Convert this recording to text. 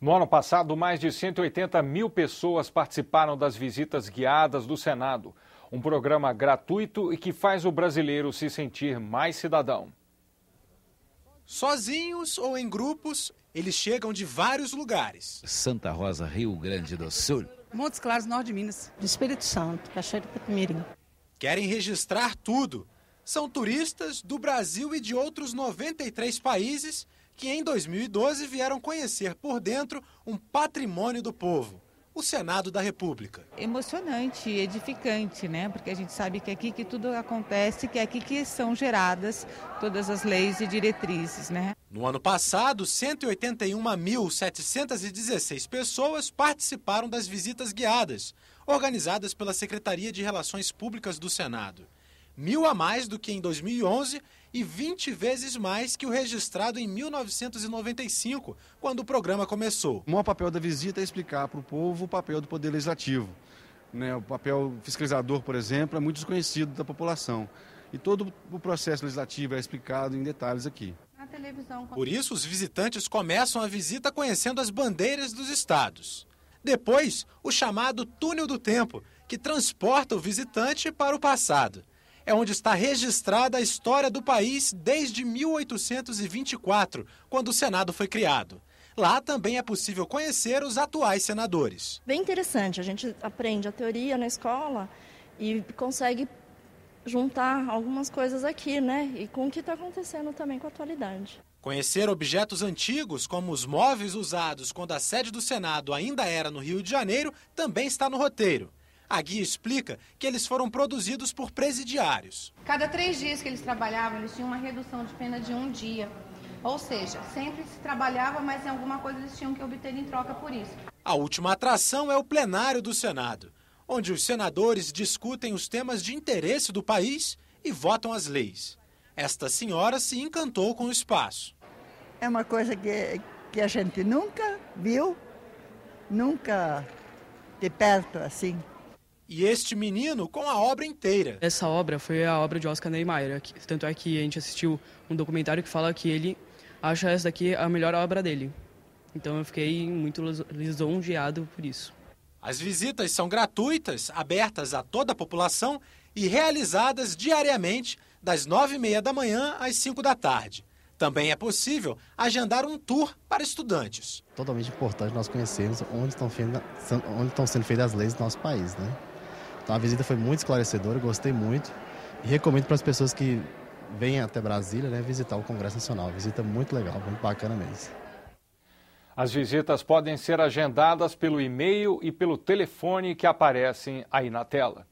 No ano passado, mais de 180 mil pessoas participaram das visitas guiadas do Senado, um programa gratuito e que faz o brasileiro se sentir mais cidadão. Sozinhos ou em grupos, eles chegam de vários lugares. Santa Rosa, Rio Grande do Sul. Montes Claros, Norte de Minas. Espírito Santo, Cachoeira do Mirim. Querem registrar tudo. São turistas do Brasil e de outros 93 países que em 2012 vieram conhecer por dentro um patrimônio do povo. O Senado da República. Emocionante, edificante, né? Porque a gente sabe que é aqui que tudo acontece, que é aqui que são geradas todas as leis e diretrizes, né? No ano passado, 181.716 pessoas participaram das visitas guiadas, organizadas pela Secretaria de Relações Públicas do Senado mil a mais do que em 2011 e 20 vezes mais que o registrado em 1995, quando o programa começou. O maior papel da visita é explicar para o povo o papel do Poder Legislativo. Né? O papel fiscalizador, por exemplo, é muito desconhecido da população. E todo o processo legislativo é explicado em detalhes aqui. Por isso, os visitantes começam a visita conhecendo as bandeiras dos estados. Depois, o chamado túnel do tempo, que transporta o visitante para o passado é onde está registrada a história do país desde 1824, quando o Senado foi criado. Lá também é possível conhecer os atuais senadores. Bem interessante, a gente aprende a teoria na escola e consegue juntar algumas coisas aqui, né? E com o que está acontecendo também com a atualidade. Conhecer objetos antigos, como os móveis usados quando a sede do Senado ainda era no Rio de Janeiro, também está no roteiro. A guia explica que eles foram produzidos por presidiários. Cada três dias que eles trabalhavam, eles tinham uma redução de pena de um dia. Ou seja, sempre se trabalhava, mas em alguma coisa eles tinham que obter em troca por isso. A última atração é o plenário do Senado, onde os senadores discutem os temas de interesse do país e votam as leis. Esta senhora se encantou com o espaço. É uma coisa que, que a gente nunca viu, nunca de perto assim e este menino com a obra inteira. Essa obra foi a obra de Oscar Niemeyer, tanto é que a gente assistiu um documentário que fala que ele acha essa daqui a melhor obra dele. Então eu fiquei muito lisonjeado por isso. As visitas são gratuitas, abertas a toda a população e realizadas diariamente das nove e meia da manhã às cinco da tarde. Também é possível agendar um tour para estudantes. Totalmente importante nós conhecermos onde estão, onde estão sendo feitas as leis do nosso país, né? Então a visita foi muito esclarecedora, gostei muito. E recomendo para as pessoas que vêm até Brasília né, visitar o Congresso Nacional. Visita muito legal, muito bacana mesmo. As visitas podem ser agendadas pelo e-mail e pelo telefone que aparecem aí na tela.